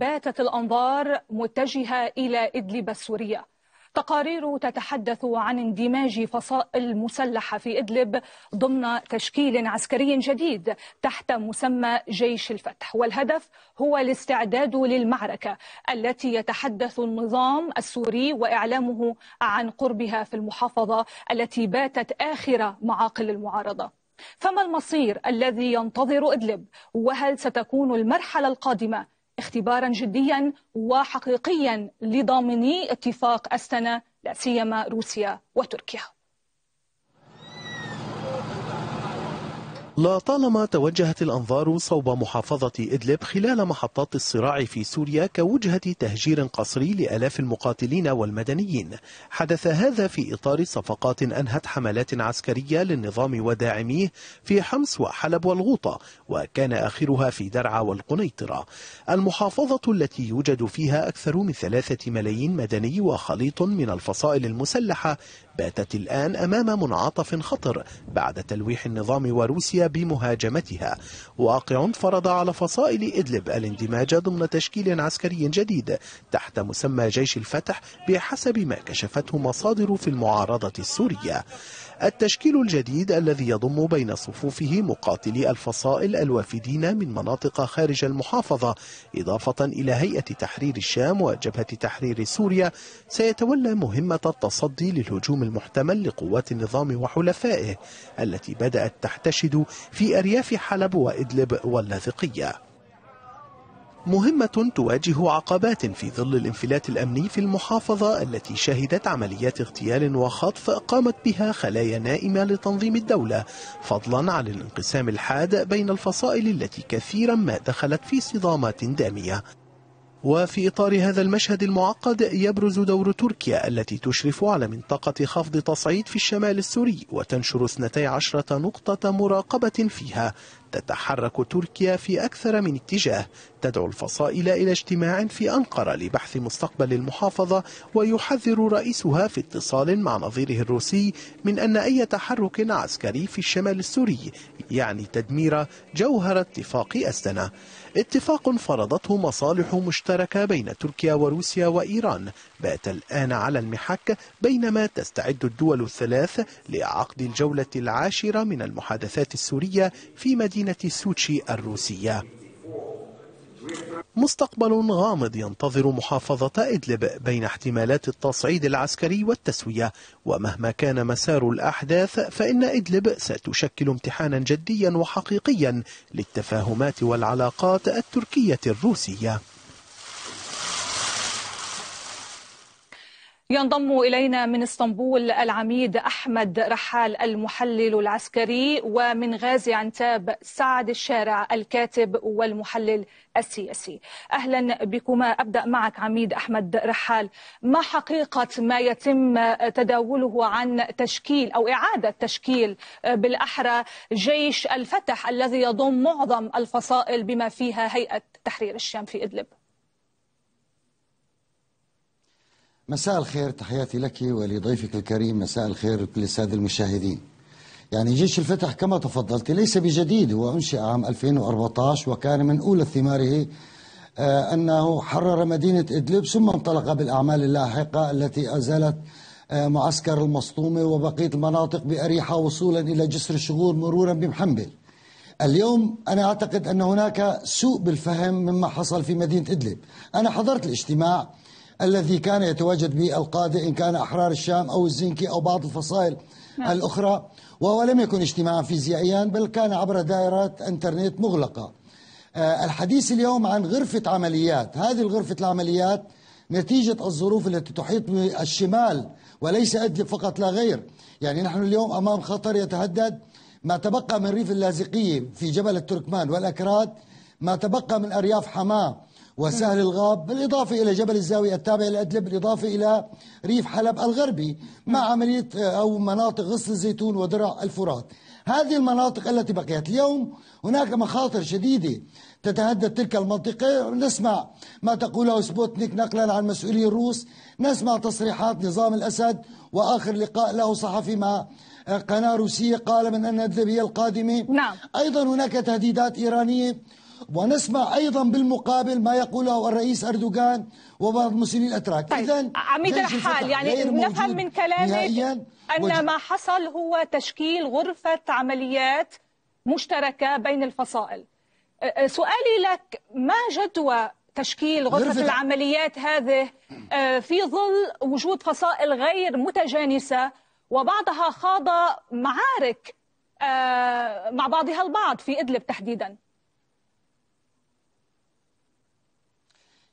باتت الأنظار متجهة إلى إدلب السورية تقارير تتحدث عن اندماج فصائل مسلحة في إدلب ضمن تشكيل عسكري جديد تحت مسمى جيش الفتح والهدف هو الاستعداد للمعركة التي يتحدث النظام السوري وإعلامه عن قربها في المحافظة التي باتت آخر معاقل المعارضة فما المصير الذي ينتظر ادلب وهل ستكون المرحله القادمه اختبارا جديا وحقيقيا لضامني اتفاق استنا لا سيما روسيا وتركيا لطالما توجهت الأنظار صوب محافظة إدلب خلال محطات الصراع في سوريا كوجهة تهجير قسري لألاف المقاتلين والمدنيين حدث هذا في إطار صفقات أنهت حملات عسكرية للنظام وداعميه في حمص وحلب والغوطة وكان آخرها في درعا والقنيطرة المحافظة التي يوجد فيها أكثر من ثلاثة ملايين مدني وخليط من الفصائل المسلحة باتت الآن أمام منعطف خطر بعد تلويح النظام وروسيا بمهاجمتها واقع فرض على فصائل إدلب الاندماج ضمن تشكيل عسكري جديد تحت مسمى جيش الفتح بحسب ما كشفته مصادر في المعارضة السورية التشكيل الجديد الذي يضم بين صفوفه مقاتلي الفصائل الوافدين من مناطق خارج المحافظة إضافة إلى هيئة تحرير الشام وجبهة تحرير سوريا سيتولى مهمة التصدي للهجوم المحتمل لقوات النظام وحلفائه التي بدأت تحتشد في أرياف حلب وإدلب واللاذقية مهمة تواجه عقبات في ظل الانفلات الأمني في المحافظة التي شهدت عمليات اغتيال وخطف قامت بها خلايا نائمة لتنظيم الدولة فضلا عن الانقسام الحاد بين الفصائل التي كثيرا ما دخلت في صدامات دامية وفي إطار هذا المشهد المعقد يبرز دور تركيا التي تشرف على منطقة خفض تصعيد في الشمال السوري وتنشر 12 نقطة مراقبة فيها تتحرك تركيا في أكثر من اتجاه تدعو الفصائل إلى اجتماع في أنقرة لبحث مستقبل المحافظة ويحذر رئيسها في اتصال مع نظيره الروسي من أن أي تحرك عسكري في الشمال السوري يعني تدمير جوهر اتفاق أستنا اتفاق فرضته مصالح مشتركة بين تركيا وروسيا وإيران بات الآن على المحك بينما تستعد الدول الثلاث لعقد الجولة العاشرة من المحادثات السورية في مدينة مدينة سوتشي الروسية مستقبل غامض ينتظر محافظة إدلب بين احتمالات التصعيد العسكري والتسوية ومهما كان مسار الأحداث فإن إدلب ستشكل امتحانا جديا وحقيقيا للتفاهمات والعلاقات التركية الروسية ينضم إلينا من اسطنبول العميد أحمد رحال المحلل العسكري ومن غازي عنتاب سعد الشارع الكاتب والمحلل السياسي أهلا بكما أبدأ معك عميد أحمد رحال ما حقيقة ما يتم تداوله عن تشكيل أو إعادة تشكيل بالأحرى جيش الفتح الذي يضم معظم الفصائل بما فيها هيئة تحرير الشام في إدلب مساء الخير تحياتي لك ولضيفك الكريم مساء الخير للسادة المشاهدين يعني جيش الفتح كما تفضلت ليس بجديد هو أنشئ عام 2014 وكان من أولى ثماره آه، أنه حرر مدينة إدلب ثم انطلق بالأعمال اللاحقة التي أزالت آه، معسكر المصطومة وبقية المناطق بأريحة وصولا إلى جسر الشغور مرورا بمحنبل اليوم أنا أعتقد أن هناك سوء بالفهم مما حصل في مدينة إدلب أنا حضرت الاجتماع الذي كان يتواجد به القادة إن كان أحرار الشام أو الزنكي أو بعض الفصائل نعم. الأخرى وهو لم يكن اجتماعا فيزيائيا بل كان عبر دائرات انترنت مغلقة آه، الحديث اليوم عن غرفة عمليات هذه الغرفة العمليات نتيجة الظروف التي تحيط بالشمال وليس إدلب فقط لا غير يعني نحن اليوم أمام خطر يتهدد ما تبقى من ريف اللاذقية في جبل التركمان والأكراد ما تبقى من أرياف حماه وسهل الغاب بالإضافة إلى جبل الزاوية التابع لأدلب بالإضافة إلى ريف حلب الغربي مع عملية آه، أو مناطق غصن الزيتون ودرع الفرات هذه المناطق التي بقيت اليوم هناك مخاطر شديدة تتهدد تلك المنطقة نسمع ما تقوله سبوتنيك نقلا عن مسؤولي الروس نسمع تصريحات نظام الأسد وآخر لقاء له صحفي مع آه، قناة روسية قال من أن الذبية القادمة نعم. أيضا هناك تهديدات إيرانية ونسمع أيضا بالمقابل ما يقوله الرئيس أردوغان وبعض المسلمين الأتراك طيب. اذا عميد الحال يعني نفهم من كلامك أن ما حصل هو تشكيل غرفة عمليات مشتركة بين الفصائل سؤالي لك ما جدوى تشكيل غرفة, غرفة العمليات هذه في ظل وجود فصائل غير متجانسة وبعضها خاض معارك مع بعضها البعض في إدلب تحديدا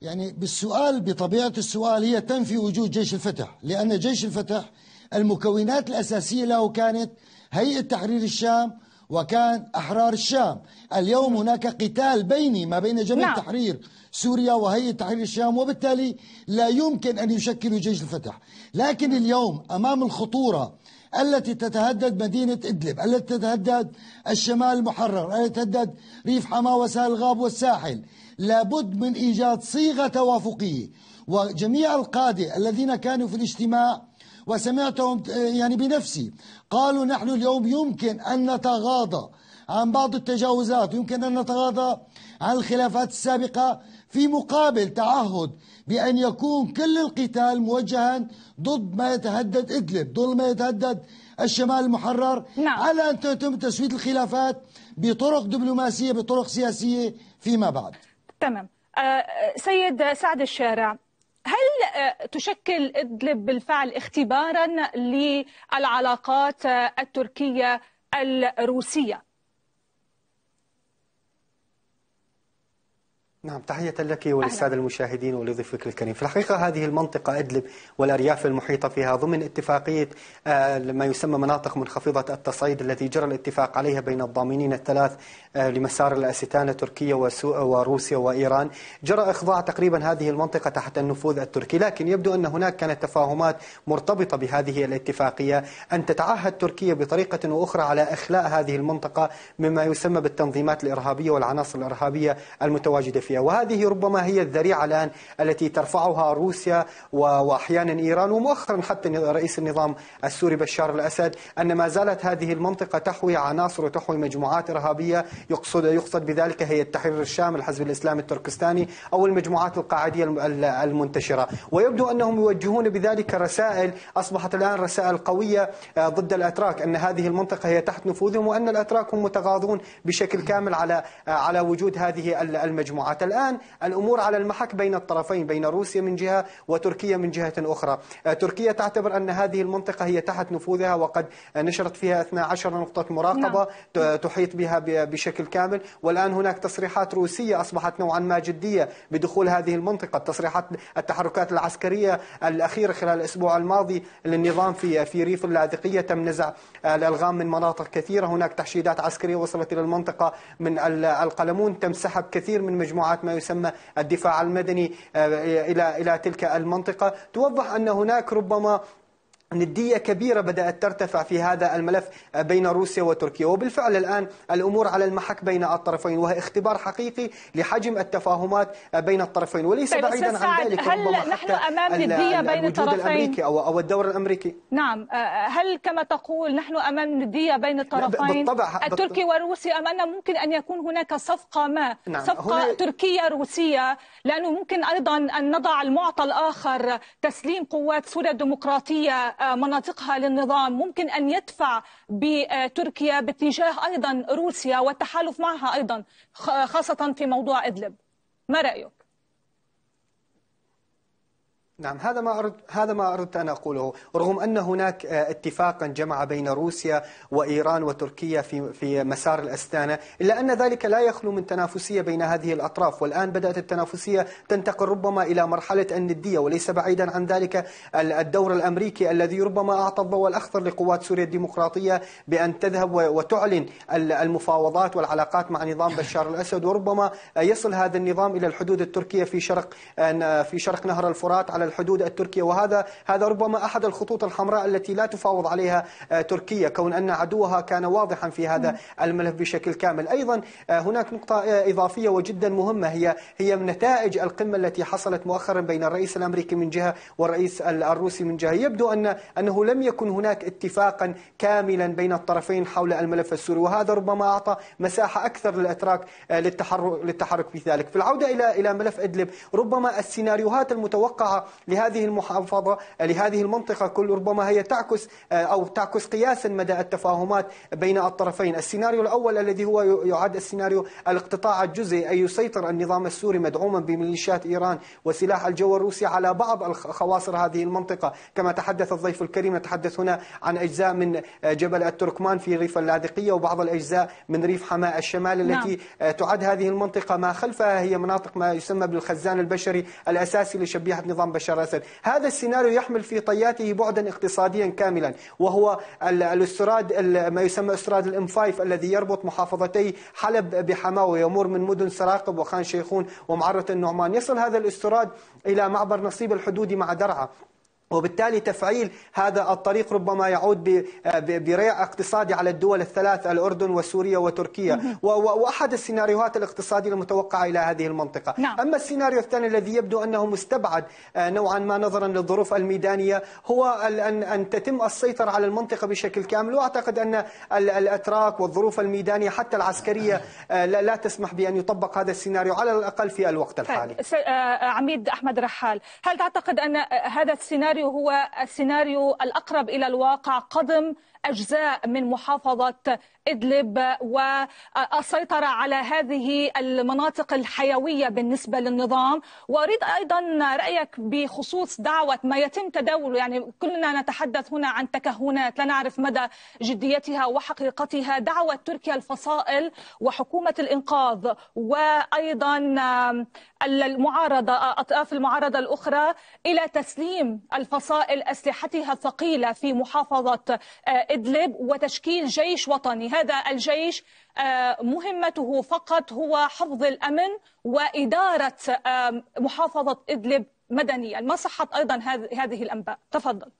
يعني بالسؤال بطبيعة السؤال هي تنفي وجود جيش الفتح لأن جيش الفتح المكونات الأساسية له كانت هيئة تحرير الشام وكان أحرار الشام اليوم هناك قتال بيني ما بين جبهة نعم. تحرير سوريا وهيئة تحرير الشام وبالتالي لا يمكن أن يشكلوا جيش الفتح لكن اليوم أمام الخطورة التي تتهدد مدينة إدلب التي تتهدد الشمال المحرر التي تتهدد ريف حماة وسهل الغاب والساحل لابد من إيجاد صيغة توافقية وجميع القادة الذين كانوا في الاجتماع وسمعتهم يعني بنفسي قالوا نحن اليوم يمكن أن نتغاضى عن بعض التجاوزات يمكن أن نتغاضى عن الخلافات السابقة في مقابل تعهد بأن يكون كل القتال موجها ضد ما يتهدد إدلب ضد ما يتهدد الشمال المحرر نعم. على أن تتم تسوية الخلافات بطرق دبلوماسية بطرق سياسية فيما بعد تمام آه، آه، سيد سعد الشارع هل آه، تشكل ادلب بالفعل اختبارا للعلاقات التركيه الروسيه نعم تحية لك وللسادة المشاهدين ولضيفك الكريم في الحقيقة هذه المنطقة إدلب والأرياف المحيطة فيها ضمن اتفاقية آه، ما يسمى مناطق منخفضة التصعيد التي جرى الاتفاق عليها بين الضامنين الثلاث آه، لمسار الأستانة تركيا وروسيا وإيران جرى إخضاع تقريبا هذه المنطقة تحت النفوذ التركي لكن يبدو أن هناك كانت تفاهمات مرتبطة بهذه الاتفاقية أن تتعهد تركيا بطريقة وأخرى على إخلاء هذه المنطقة مما يسمى بالتنظيمات الإرهابية والعناصر الإرهابية المتواجدة فيها وهذه ربما هي الذريعة الآن التي ترفعها روسيا وأحيانا إيران ومؤخرا حتى رئيس النظام السوري بشار الأسد أن ما زالت هذه المنطقة تحوي عناصر وتحوي مجموعات إرهابية يقصد يقصد بذلك هي التحرير الشام الحزب الإسلامي التركستاني أو المجموعات القاعدية المنتشرة ويبدو أنهم يوجهون بذلك رسائل أصبحت الآن رسائل قوية آه، ضد الأتراك أن هذه المنطقة هي تحت نفوذهم وأن الأتراك هم متغاضون بشكل كامل على آه، على وجود هذه المجموعات حتى الآن الأمور على المحك بين الطرفين بين روسيا من جهة وتركيا من جهة أخرى آه، تركيا تعتبر أن هذه المنطقة هي تحت نفوذها وقد نشرت فيها 12 نقطة مراقبة نعم. تحيط بها بشكل كامل والآن هناك تصريحات روسية أصبحت نوعا ما جدية بدخول هذه المنطقة تصريحات التحركات العسكرية الأخيرة خلال الأسبوع الماضي للنظام في في ريف اللاذقية تم نزع الألغام آه، من مناطق كثيرة هناك تحشيدات عسكرية وصلت إلى المنطقة من القلمون تم سحب كثير من مجموعة مجموعة ما يسمى الدفاع المدني آه، إلى إلى تلك المنطقة توضح أن هناك ربما ندية كبيرة بدأت ترتفع في هذا الملف بين روسيا وتركيا وبالفعل الآن الأمور على المحك بين الطرفين وهي اختبار حقيقي لحجم التفاهمات بين الطرفين وليس طيب بعيدا عن ذلك هل ربما نحن حتى أمام ندية بين الطرفين الأمريكي أو, أو الدور الأمريكي نعم أه، هل كما تقول نحن أمام ندية بين الطرفين بالطبع التركي والروسي أم أن ممكن أن يكون هناك صفقة ما نعم صفقة هنا... تركية روسية لأنه ممكن أيضا أن نضع المعطى الآخر تسليم قوات سوريا الديمقراطية مناطقها للنظام ممكن أن يدفع بتركيا باتجاه أيضا روسيا والتحالف معها أيضا خاصة في موضوع إدلب ما رأيك؟ نعم هذا ما أرد هذا ما أردت أن أقوله رغم أن هناك آه، اتفاقا جمع بين روسيا وإيران وتركيا في في مسار الأستانة إلا أن ذلك لا يخلو من تنافسية بين هذه الأطراف والآن بدأت التنافسية تنتقل ربما إلى مرحلة الندية وليس بعيدا عن ذلك الدور الأمريكي الذي ربما أعطى الضوء الأخضر لقوات سوريا الديمقراطية بأن تذهب وتعلن المفاوضات والعلاقات مع نظام بشار الأسد وربما يصل هذا النظام إلى الحدود التركية في شرق آه، في شرق نهر الفرات على الحدود التركية وهذا هذا ربما أحد الخطوط الحمراء التي لا تفاوض عليها آه، تركيا كون أن عدوها كان واضحا في هذا الملف بشكل كامل أيضا آه، هناك نقطة آه، إضافية وجدا مهمة هي هي من نتائج القمة التي حصلت مؤخرا بين الرئيس الأمريكي من جهة والرئيس الروسي من جهة يبدو أن أنه لم يكن هناك اتفاقا كاملا بين الطرفين حول الملف السوري وهذا ربما أعطى مساحة أكثر للأتراك للتحرك للتحرك في ذلك في العودة إلى إلى ملف إدلب ربما السيناريوهات المتوقعة لهذه المحافظة لهذه المنطقة كل ربما هي تعكس آه، أو تعكس قياسا مدى التفاهمات بين الطرفين السيناريو الأول الذي هو يعد السيناريو الاقتطاع الجزئي أي يسيطر النظام السوري مدعوما بميليشيات إيران وسلاح الجو الروسي على بعض خواصر هذه المنطقة كما تحدث الضيف الكريم نتحدث هنا عن أجزاء من آه، جبل التركمان في ريف اللاذقية وبعض الأجزاء من ريف حماة الشمال التي نعم. آه، تعد هذه المنطقة ما خلفها هي مناطق ما يسمى بالخزان البشري الأساسي لشبيحة نظام بشري شراسة هذا السيناريو يحمل في طياته بعدا اقتصاديا كاملا وهو الاستراد ما يسمى استراد الام 5 الذي يربط محافظتي حلب بحماه ويمر من مدن سراقب وخان شيخون ومعرة النعمان يصل هذا الاستراد إلى معبر نصيب الحدودي مع درعا وبالتالي تفعيل هذا الطريق ربما يعود بريع اقتصادي على الدول الثلاث الأردن وسوريا وتركيا وأحد السيناريوهات الاقتصادية المتوقعة إلى هذه المنطقة نعم. أما السيناريو الثاني الذي يبدو أنه مستبعد آه، نوعا ما نظرا للظروف الميدانية هو أن, أن تتم السيطرة على المنطقة بشكل كامل وأعتقد أن الأتراك والظروف الميدانية حتى العسكرية آه، لا تسمح بأن يطبق هذا السيناريو على الأقل في الوقت الحالي طيب، آه، عميد أحمد رحال هل تعتقد أن هذا السيناريو السيناريو هو السيناريو الأقرب إلى الواقع قدم أجزاء من محافظة إدلب والسيطرة على هذه المناطق الحيوية بالنسبة للنظام وأريد أيضا رأيك بخصوص دعوة ما يتم تداوله يعني كلنا نتحدث هنا عن تكهنات لا نعرف مدى جديتها وحقيقتها دعوة تركيا الفصائل وحكومة الإنقاذ وأيضا المعارضة أطراف المعارضة الأخرى إلى تسليم الفصائل أسلحتها الثقيلة في محافظة إدلب آه، إدلب وتشكيل جيش وطني هذا الجيش آه، مهمته فقط هو حفظ الأمن وإدارة آه، محافظة إدلب مدنيا ما صحة أيضا هذه الأنباء تفضل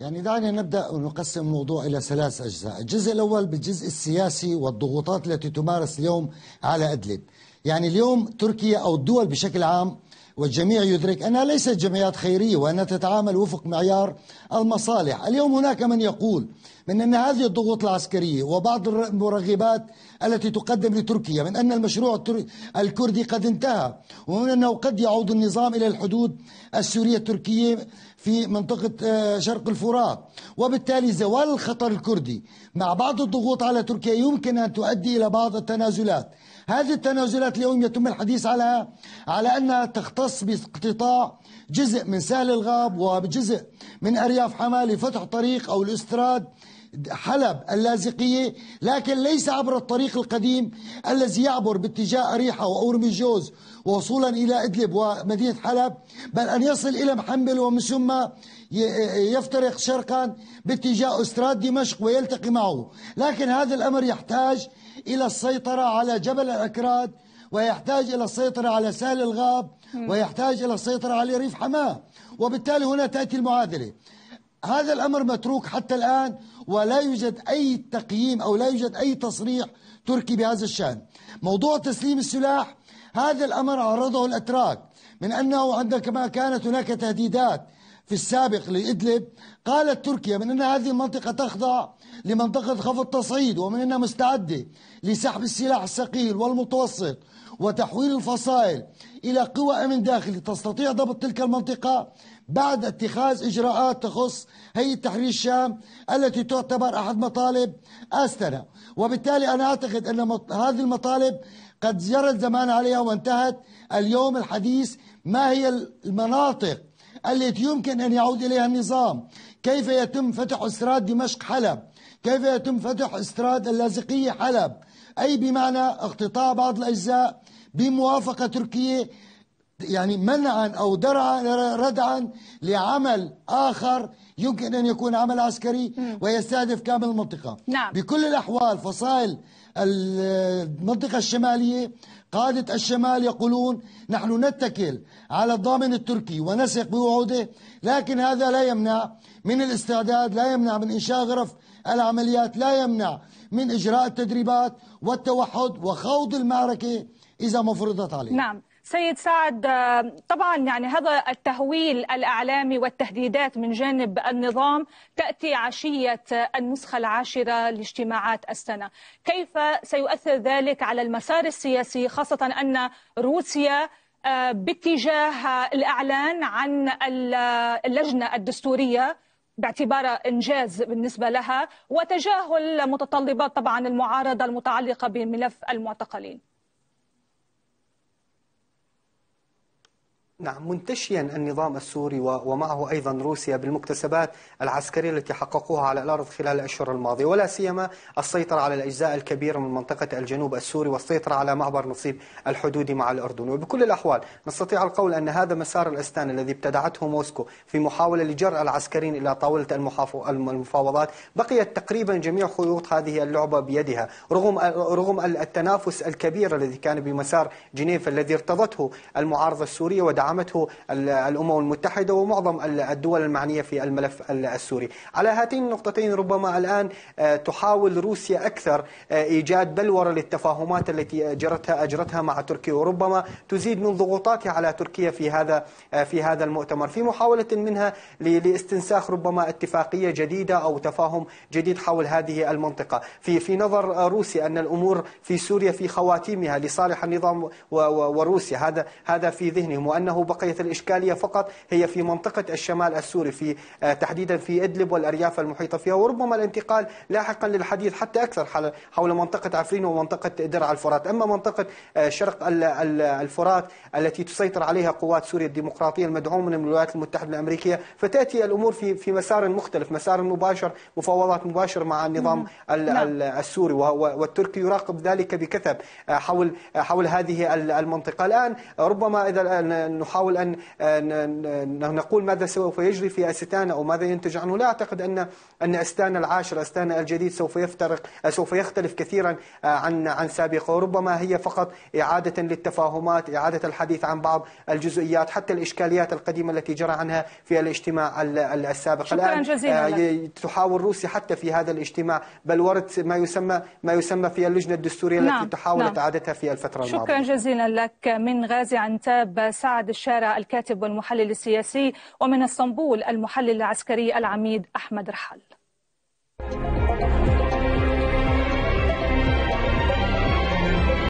يعني دعنا نبدا ونقسم الموضوع الى ثلاث اجزاء، الجزء الاول بالجزء السياسي والضغوطات التي تمارس اليوم على ادلب. يعني اليوم تركيا او الدول بشكل عام والجميع يدرك أنها ليست جمعيات خيرية وأنها تتعامل وفق معيار المصالح اليوم هناك من يقول من أن هذه الضغوط العسكرية وبعض المرغبات التي تقدم لتركيا من أن المشروع الكردي قد انتهى ومن أنه قد يعود النظام إلى الحدود السورية التركية في منطقة آه، شرق الفرات وبالتالي زوال الخطر الكردي مع بعض الضغوط على تركيا يمكن أن تؤدي إلى بعض التنازلات هذه التنازلات اليوم يتم الحديث على على أنها تختص باقتطاع جزء من سهل الغاب وجزء من أرياف حماة لفتح طريق أو الاستراد حلب اللاذقية لكن ليس عبر الطريق القديم الذي يعبر باتجاه أريحة وأورميجوز ووصولا إلى إدلب ومدينة حلب بل أن يصل إلى محمل ومن ثم يفترق شرقا باتجاه أستراد دمشق ويلتقي معه لكن هذا الأمر يحتاج إلى السيطرة على جبل الأكراد ويحتاج إلى السيطرة على سهل الغاب ويحتاج إلى السيطرة على ريف حماه وبالتالي هنا تأتي المعادلة هذا الأمر متروك حتى الآن ولا يوجد أي تقييم أو لا يوجد أي تصريح تركي بهذا الشأن موضوع تسليم السلاح هذا الأمر عرضه الأتراك من أنه عندما كانت هناك تهديدات في السابق لإدلب قالت تركيا من أن هذه المنطقة تخضع لمنطقة خفض تصعيد ومن أنها مستعدة لسحب السلاح الثقيل والمتوسط وتحويل الفصائل إلى قوى أمن داخلي تستطيع ضبط تلك المنطقة بعد اتخاذ إجراءات تخص هيئة تحرير الشام التي تعتبر أحد مطالب أستنا وبالتالي أنا أعتقد أن هذه المطالب قد جرى الزمان عليها وانتهت اليوم الحديث ما هي المناطق التي يمكن أن يعود إليها النظام كيف يتم فتح استراد دمشق حلب كيف يتم فتح استراد اللاذقية حلب أي بمعنى اقتطاع بعض الأجزاء بموافقة تركية يعني منعا أو درعا ردعا لعمل آخر يمكن أن يكون عمل عسكري ويستهدف كامل المنطقة نعم. بكل الأحوال فصائل المنطقة الشمالية قادة الشمال يقولون نحن نتكل على الضامن التركي ونثق بوعوده لكن هذا لا يمنع من الاستعداد لا يمنع من إنشاء غرف العمليات لا يمنع من إجراء التدريبات والتوحد وخوض المعركة إذا ما فرضت عليه نعم سيد سعد آه، طبعا يعني هذا التهويل الاعلامي والتهديدات من جانب النظام تاتي عشيه النسخه العاشره لاجتماعات السنه، كيف سيؤثر ذلك على المسار السياسي خاصه ان روسيا آه، باتجاه الاعلان عن اللجنه الدستوريه باعتبارها انجاز بالنسبه لها وتجاهل متطلبات طبعا المعارضه المتعلقه بملف المعتقلين. نعم منتشيا النظام السوري ومعه أيضا روسيا بالمكتسبات العسكرية التي حققوها على الأرض خلال الأشهر الماضية ولا سيما السيطرة على الأجزاء الكبيرة من منطقة الجنوب السوري والسيطرة على معبر نصيب الحدودي مع الأردن وبكل الأحوال نستطيع القول أن هذا مسار الأستان الذي ابتدعته موسكو في محاولة لجرء العسكريين إلى طاولة المفاوضات بقيت تقريبا جميع خيوط هذه اللعبة بيدها رغم رغم التنافس الكبير الذي كان بمسار جنيف الذي ارتضته المعارضة السورية ودعم دعمته الأمم المتحدة ومعظم الدول المعنية في الملف السوري على هاتين النقطتين ربما الآن آه، تحاول روسيا أكثر آه، إيجاد بلورة للتفاهمات التي جرتها أجرتها مع تركيا وربما تزيد من ضغوطاتها على تركيا في هذا آه، في هذا المؤتمر في محاولة منها لاستنساخ ربما اتفاقية جديدة أو تفاهم جديد حول هذه المنطقة في في نظر روسيا أن الأمور في سوريا في خواتيمها لصالح النظام وروسيا هذا هذا في ذهنهم وأنه أو بقية الإشكالية فقط هي في منطقة الشمال السوري في آه، تحديدا في إدلب والأرياف المحيطة فيها وربما الانتقال لاحقا للحديث حتى أكثر حول منطقة عفرين ومنطقة درع الفرات أما منطقة آه، شرق الفرات التي تسيطر عليها قوات سوريا الديمقراطية المدعومة من الولايات المتحدة الأمريكية فتأتي الأمور في في مسار مختلف مسار مباشر مفاوضات مباشرة مع النظام نعم. نعم. السوري والتركي يراقب ذلك بكثب آه، حول حول هذه المنطقة الآن ربما إذا نحاول أن نقول ماذا سوف يجري في أستانا أو ماذا ينتج عنه لا أعتقد أن أن أستانا العاشر أستانا الجديد سوف يفترق سوف يختلف كثيرا عن عن سابقه وربما هي فقط إعادة للتفاهمات إعادة الحديث عن بعض الجزئيات حتى الإشكاليات القديمة التي جرى عنها في الاجتماع السابق شكرا الآن جزيلا آه، تحاول روسيا حتى في هذا الاجتماع بل ورد ما يسمى ما يسمى في اللجنة الدستورية نعم التي تحاولت نعم. إعادتها في الفترة شكرا الماضية شكرا جزيلا لك من غازي عنتاب سعد الشارع الكاتب والمحلل السياسي ومن اسطنبول المحلل العسكري العميد أحمد رحل